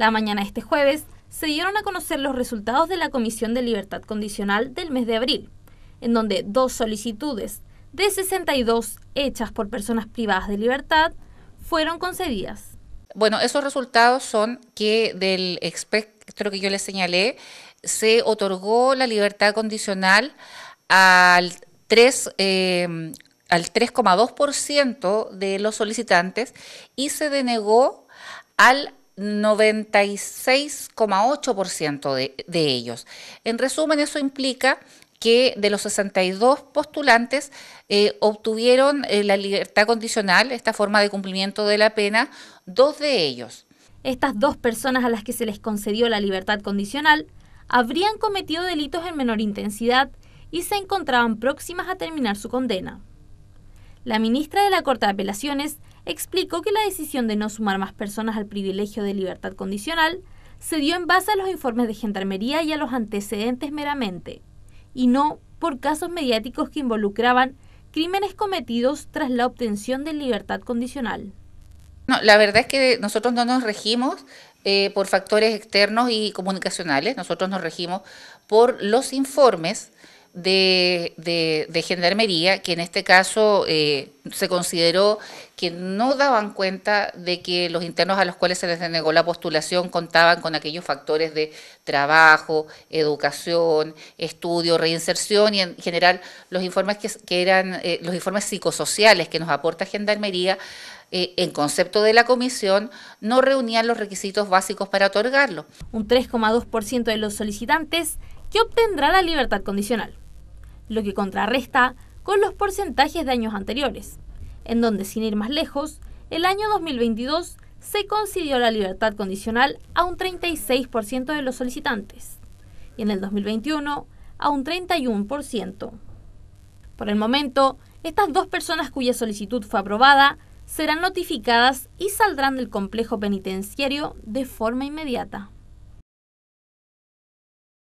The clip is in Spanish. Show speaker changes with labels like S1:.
S1: La mañana de este jueves se dieron a conocer los resultados de la Comisión de Libertad Condicional del mes de abril, en donde dos solicitudes de 62 hechas por personas privadas de libertad fueron concedidas.
S2: Bueno, esos resultados son que del espectro que yo les señalé, se otorgó la libertad condicional al 3, em, al 3,2% de los solicitantes y se denegó al 96,8% de, ellos. En resumen, eso implica que de los 62 postulantes eh, obtuvieron eh, la libertad condicional, esta forma de cumplimiento de la pena, dos de ellos.
S1: Estas dos personas a las que se les concedió la libertad condicional habrían cometido delitos en menor intensidad y se encontraban próximas a terminar su condena. La ministra de la Corte de Apelaciones explicó que la decisión de no sumar más personas al privilegio de libertad condicional se dio en base a los informes de Gendarmería y a los antecedentes meramente, y no por casos mediáticos que involucraban crímenes cometidos tras la obtención de libertad condicional.
S2: No, la verdad es que nosotros no nos regimos eh, por factores externos y comunicacionales, nosotros nos regimos por los informes de, Gendarmería, que en este caso eh, se consideró que no daban cuenta de que los internos a los cuales se les denegó la postulación contaban con aquellos factores de trabajo, educación, estudio, reinserción y en general los informes que, eran eh, los informes psicosociales que nos aporta Gendarmería eh, en concepto de la comisión no reunían los requisitos básicos para otorgarlo. Un 3,2% de los solicitantes que obtendrá
S1: la libertad condicional, lo que contrarresta con los porcentajes de años anteriores, en donde, sin ir más lejos, el año 2022 se concedió la libertad condicional a un 36% de los solicitantes y en el 2021 a un 31%. Por el momento, estas dos personas cuya solicitud fue aprobada serán notificadas y saldrán del complejo penitenciario de forma inmediata.